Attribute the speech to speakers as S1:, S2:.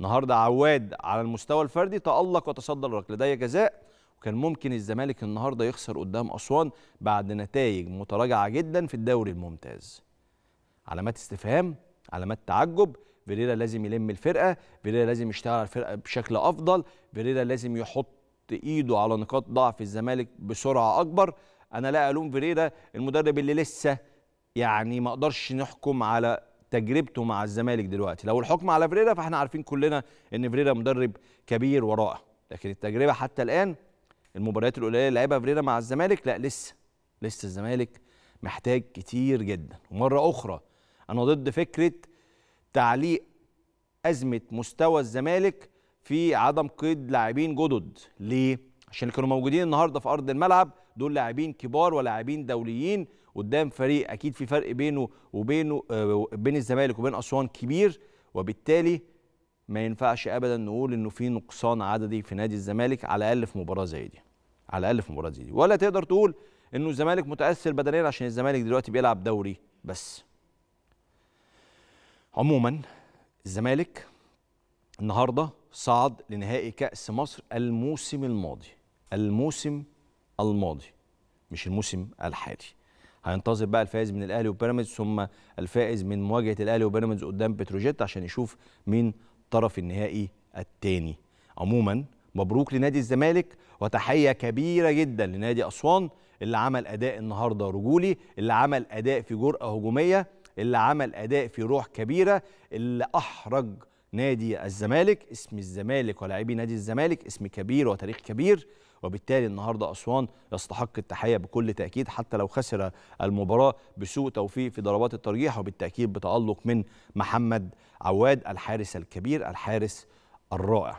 S1: النهارده عواد على المستوى الفردي تألق وتصدى الركله ده جزاء وكان ممكن الزمالك النهارده يخسر قدام أسوان بعد نتائج متراجعه جدا في الدوري الممتاز علامات استفهام علامات تعجب فيريرا لازم يلم الفرقه فيريرا لازم يشتغل على الفرقه بشكل افضل فيريرا لازم يحط ايده على نقاط ضعف الزمالك بسرعه اكبر انا لا الوم فيريرا المدرب اللي لسه يعني ما اقدرش نحكم على تجربته مع الزمالك دلوقتي لو الحكم على فريرا فاحنا عارفين كلنا ان فريرا مدرب كبير ورائع لكن التجربه حتى الان المباريات القليله اللي لعبها فريرا مع الزمالك لا لسه لسه الزمالك محتاج كتير جدا ومره اخرى انا ضد فكره تعليق ازمه مستوى الزمالك في عدم قيد لاعبين جدد ليه عشان اللي كانوا موجودين النهارده في ارض الملعب دول لاعبين كبار ولاعبين دوليين قدام فريق اكيد في فرق بينه وبينه آه، بين الزمالك وبين اسوان كبير وبالتالي ما ينفعش ابدا نقول انه في نقصان عددي في نادي الزمالك على الاقل في مباراه زي دي على الاقل في مباراه زي دي ولا تقدر تقول انه الزمالك متاثر بدنيا عشان الزمالك دلوقتي بيلعب دوري بس عموما الزمالك النهارده صعد لنهائي كاس مصر الموسم الماضي الموسم الماضي مش الموسم الحالي هينتظر بقى الفائز من الاهلي وبيراميدز ثم الفائز من مواجهه الاهلي وبيراميدز قدام بتروجيت عشان يشوف مين طرف النهائي الثاني عموما مبروك لنادي الزمالك وتحيه كبيره جدا لنادي اسوان اللي عمل اداء النهارده رجولي اللي عمل اداء في جرأه هجوميه اللي عمل اداء في روح كبيره اللي احرج نادي الزمالك اسم الزمالك ولاعبي نادي الزمالك اسم كبير وتاريخ كبير وبالتالي النهارده اسوان يستحق التحيه بكل تاكيد حتى لو خسر المباراه بسوء توفيق في ضربات الترجيح وبالتاكيد بتالق من محمد عواد الحارس الكبير الحارس الرائع